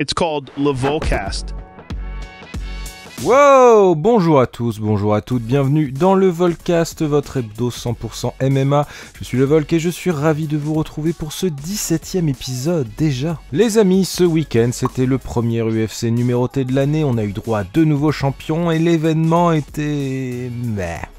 It's called Lavocast. Wow Bonjour à tous, bonjour à toutes, bienvenue dans le Volcast, votre hebdo 100% MMA. Je suis le Volk et je suis ravi de vous retrouver pour ce 17ème épisode déjà. Les amis, ce week-end c'était le premier UFC numéroté de l'année, on a eu droit à deux nouveaux champions et l'événement était...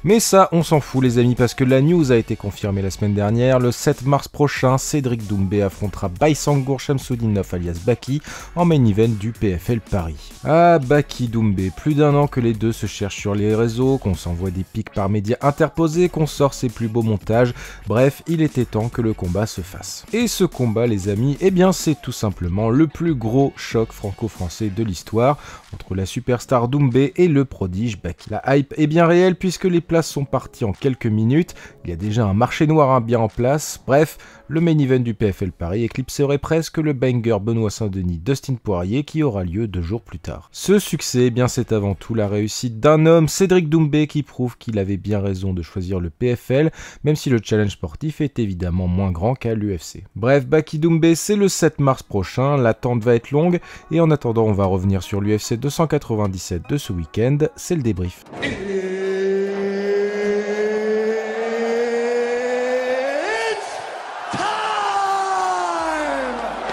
Mais ça, on s'en fout les amis parce que la news a été confirmée la semaine dernière. Le 7 mars prochain, Cédric Doumbé affrontera Baysangour Shamsoudinov alias Baki en main event du PFL Paris. Ah, Baki Doumbé, plus d'un an que les deux se cherchent sur les réseaux, qu'on s'envoie des pics par médias interposés, qu'on sort ses plus beaux montages, bref, il était temps que le combat se fasse. Et ce combat, les amis, eh bien c'est tout simplement le plus gros choc franco-français de l'histoire, entre la superstar Doumbé et le prodige Baki. La hype est eh bien réelle puisque les places sont parties en quelques minutes, il y a déjà un marché noir hein, bien en place, bref, le main event du PFL Paris éclipserait presque le banger Benoît Saint-Denis Dustin Poirier qui aura lieu deux jours plus tard. Ce succès, eh bien c'est avant tout la réussite d'un homme, Cédric Doumbé, qui prouve qu'il avait bien raison de choisir le PFL, même si le challenge sportif est évidemment moins grand qu'à l'UFC. Bref, Baki Doumbé, c'est le 7 mars prochain, l'attente va être longue, et en attendant, on va revenir sur l'UFC 297 de ce week-end, c'est le débrief.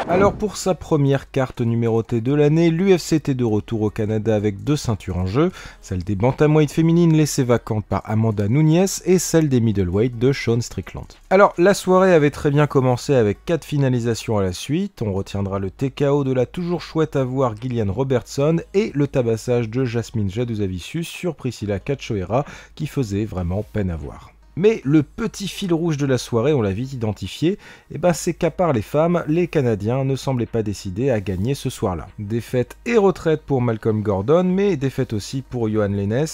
Alors pour sa première carte numérotée de l'année, l'UFC était de retour au Canada avec deux ceintures en jeu, celle des bantamweight féminines laissée vacante par Amanda Nunes et celle des middleweight de Sean Strickland. Alors la soirée avait très bien commencé avec quatre finalisations à la suite, on retiendra le TKO de la toujours chouette à voir Gillian Robertson et le tabassage de Jasmine Jaduzavicius sur Priscilla Cachoeira qui faisait vraiment peine à voir. Mais le petit fil rouge de la soirée, on l'a vite identifié, eh ben c'est qu'à part les femmes, les Canadiens ne semblaient pas décidés à gagner ce soir-là. Défaite et retraite pour Malcolm Gordon, mais défaite aussi pour Johan Lennes,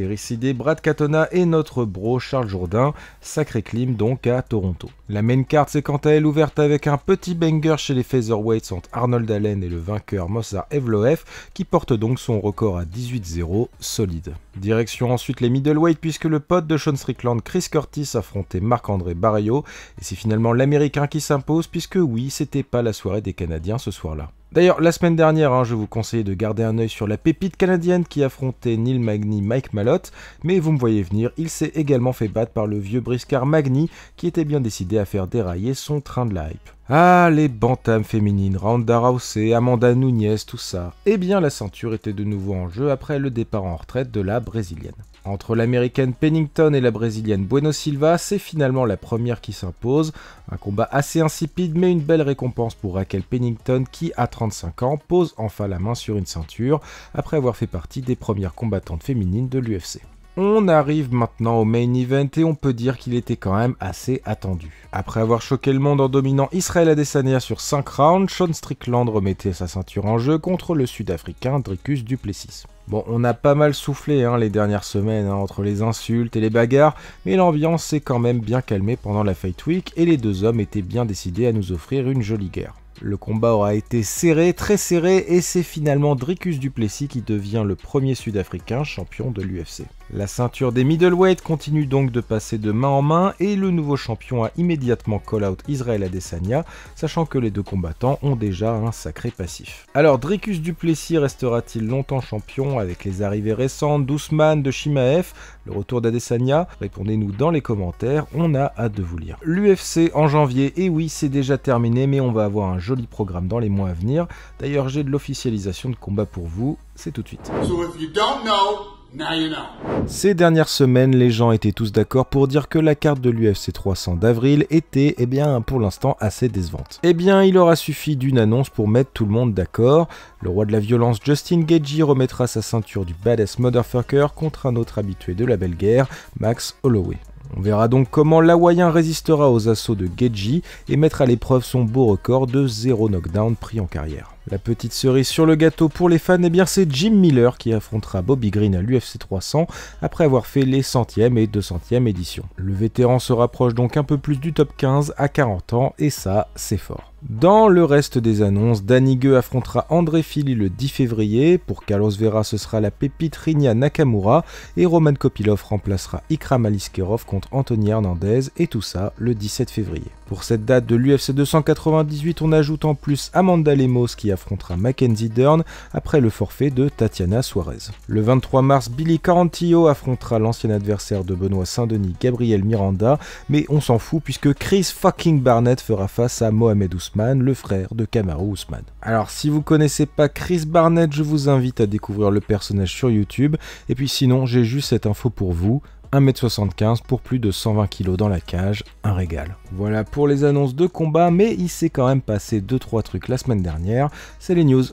récidé Brad Katona et notre bro Charles Jourdain, sacré clim donc à Toronto. La main carte s'est quant à elle ouverte avec un petit banger chez les Featherweights entre Arnold Allen et le vainqueur Mozart Evloef, qui porte donc son record à 18-0 solide. Direction ensuite les Middleweights puisque le pote de Sean Strickland, Chris Chris affrontait Marc-André Barrio, et c'est finalement l'Américain qui s'impose, puisque oui, c'était pas la soirée des Canadiens ce soir-là. D'ailleurs, la semaine dernière, hein, je vous conseillais de garder un œil sur la pépite canadienne qui affrontait Neil Magny Mike Malotte, mais vous me voyez venir, il s'est également fait battre par le vieux briscard Magny qui était bien décidé à faire dérailler son train de la hype. Ah, les bantams féminines, Ronda Rousey, Amanda Nunez, tout ça. Eh bien, la ceinture était de nouveau en jeu après le départ en retraite de la brésilienne. Entre l'américaine Pennington et la brésilienne Bueno Silva, c'est finalement la première qui s'impose. Un combat assez insipide mais une belle récompense pour Raquel Pennington qui, à 35 ans, pose enfin la main sur une ceinture après avoir fait partie des premières combattantes féminines de l'UFC. On arrive maintenant au main event et on peut dire qu'il était quand même assez attendu. Après avoir choqué le monde en dominant Israël Adesanya sur 5 rounds, Sean Strickland remettait sa ceinture en jeu contre le Sud-Africain Dricus Duplessis. Bon, on a pas mal soufflé hein, les dernières semaines hein, entre les insultes et les bagarres, mais l'ambiance s'est quand même bien calmée pendant la Fight Week et les deux hommes étaient bien décidés à nous offrir une jolie guerre. Le combat aura été serré, très serré, et c'est finalement Dricus Duplessis qui devient le premier Sud-Africain champion de l'UFC. La ceinture des middleweight continue donc de passer de main en main et le nouveau champion a immédiatement call-out Israël Adesanya, sachant que les deux combattants ont déjà un sacré passif. Alors Dricus Duplessis restera-t-il longtemps champion avec les arrivées récentes d'Ousmane, de Shimaev, le retour d'Adesanya Répondez-nous dans les commentaires, on a hâte de vous lire. L'UFC en janvier, et oui c'est déjà terminé mais on va avoir un joli programme dans les mois à venir. D'ailleurs j'ai de l'officialisation de combat pour vous, c'est tout de suite. Ces dernières semaines, les gens étaient tous d'accord pour dire que la carte de l'UFC 300 d'avril était, eh bien, pour l'instant assez décevante. Eh bien, il aura suffi d'une annonce pour mettre tout le monde d'accord. Le roi de la violence Justin Gagey remettra sa ceinture du badass motherfucker contre un autre habitué de la belle guerre, Max Holloway. On verra donc comment l'Hawaïen résistera aux assauts de Gagey et mettra à l'épreuve son beau record de 0 knockdown pris en carrière. La petite cerise sur le gâteau pour les fans, eh bien c'est Jim Miller qui affrontera Bobby Green à l'UFC 300 après avoir fait les 100 et 200e éditions. Le vétéran se rapproche donc un peu plus du top 15 à 40 ans et ça, c'est fort. Dans le reste des annonces, Danny Gueux affrontera André Fili le 10 février, pour Carlos Vera ce sera la pépite Rinya Nakamura et Roman Kopilov remplacera Ikram Aliskerov contre Anthony Hernandez et tout ça le 17 février. Pour cette date de l'UFC 298, on ajoute en plus Amanda Lemos qui affrontera Mackenzie Dern après le forfait de Tatiana Suarez. Le 23 mars, Billy Carantillo affrontera l'ancien adversaire de Benoît Saint-Denis, Gabriel Miranda, mais on s'en fout puisque Chris fucking Barnett fera face à Mohamed Ousmane, le frère de Kamaru Ousmane. Alors si vous connaissez pas Chris Barnett, je vous invite à découvrir le personnage sur YouTube, et puis sinon j'ai juste cette info pour vous, 1m75 pour plus de 120 kg dans la cage, un régal. Voilà pour les annonces de combat, mais il s'est quand même passé 2-3 trucs la semaine dernière, c'est les news.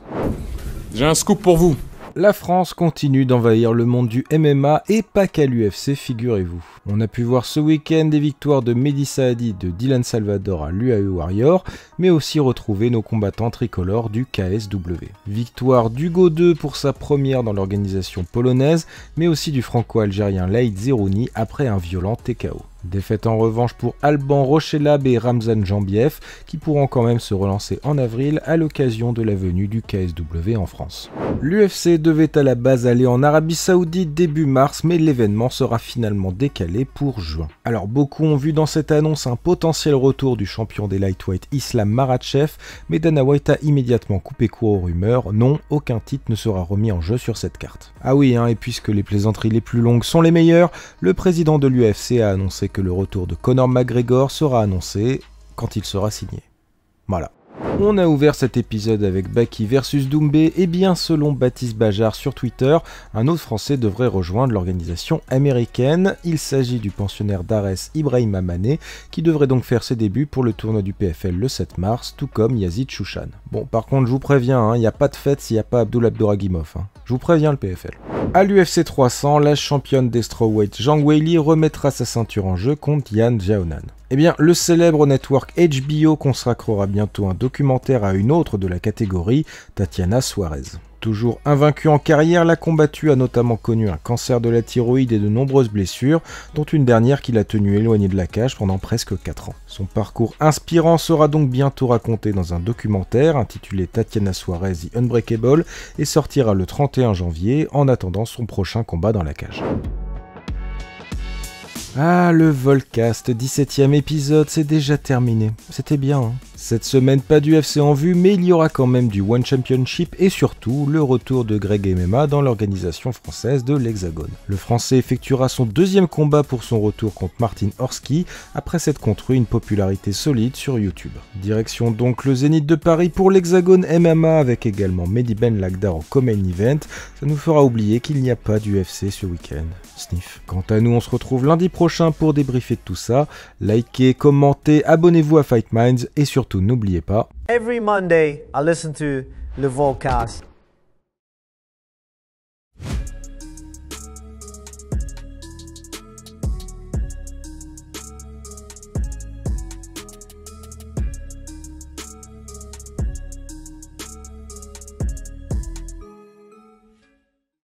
J'ai un scoop pour vous la France continue d'envahir le monde du MMA et pas qu'à l'UFC, figurez-vous. On a pu voir ce week-end des victoires de Mehdi Saadi de Dylan Salvador à l'UAE Warrior, mais aussi retrouver nos combattants tricolores du KSW. Victoire d'Hugo 2 pour sa première dans l'organisation polonaise, mais aussi du franco-algérien Leid Zerouni après un violent TKO. Défaite en revanche pour Alban Rochelab et Ramzan Jambiev, qui pourront quand même se relancer en avril à l'occasion de la venue du KSW en France. L'UFC devait à la base aller en Arabie Saoudite début mars, mais l'événement sera finalement décalé pour juin. Alors beaucoup ont vu dans cette annonce un potentiel retour du champion des lightweight Islam Maratchev, mais Dana White a immédiatement coupé court aux rumeurs, non, aucun titre ne sera remis en jeu sur cette carte. Ah oui, hein, et puisque les plaisanteries les plus longues sont les meilleures, le président de l'UFC a annoncé que le retour de Conor McGregor sera annoncé quand il sera signé. Voilà. On a ouvert cet épisode avec Baki versus Doumbé, et bien selon Baptiste Bajard sur Twitter, un autre Français devrait rejoindre l'organisation américaine. Il s'agit du pensionnaire d'Ares Ibrahim Amane, qui devrait donc faire ses débuts pour le tournoi du PFL le 7 mars, tout comme Yazid Chouchan. Bon, par contre, je vous préviens, hein, il n'y a pas de fête s'il n'y a pas Abdul Abdouragimov. Hein. Je vous préviens le PFL. À l'UFC 300, la championne des strawweight Zhang Weili remettra sa ceinture en jeu contre Yan Jiaonan. Eh bien, le célèbre network HBO consacrera bientôt un documentaire à une autre de la catégorie, Tatiana Suarez. Toujours invaincu en carrière, la combattue a notamment connu un cancer de la thyroïde et de nombreuses blessures, dont une dernière qui l'a tenue éloignée de la cage pendant presque 4 ans. Son parcours inspirant sera donc bientôt raconté dans un documentaire intitulé Tatiana Suarez The Unbreakable et sortira le 31 janvier en attendant son prochain combat dans la cage. Ah, le Volcast, 17ème épisode, c'est déjà terminé. C'était bien. Hein. Cette semaine, pas du FC en vue, mais il y aura quand même du One Championship et surtout le retour de Greg MMA dans l'organisation française de l'Hexagone. Le français effectuera son deuxième combat pour son retour contre Martin Horsky, après s'être construit une popularité solide sur YouTube. Direction donc le Zénith de Paris pour l'Hexagone MMA avec également Mehdi Ben Lagda en Common Event. Ça nous fera oublier qu'il n'y a pas du FC ce week-end. Sniff. Quant à nous, on se retrouve lundi prochain pour débriefer de tout ça. Likez, commentez, abonnez-vous à Fight Minds et surtout n'oubliez pas. Every Monday, I listen to le